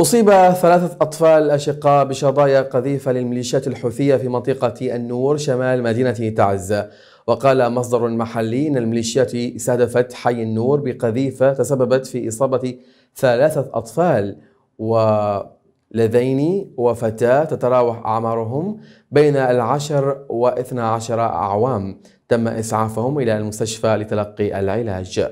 أصيب ثلاثة أطفال أشقاء بشظايا قذيفة للميليشيات الحوثية في منطقة النور شمال مدينة تعز وقال مصدر محلي أن الميليشيات استهدفت حي النور بقذيفة تسببت في إصابة ثلاثة أطفال ولذين وفتاة تتراوح أعمارهم بين العشر واثنى عشر أعوام تم إسعافهم إلى المستشفى لتلقي العلاج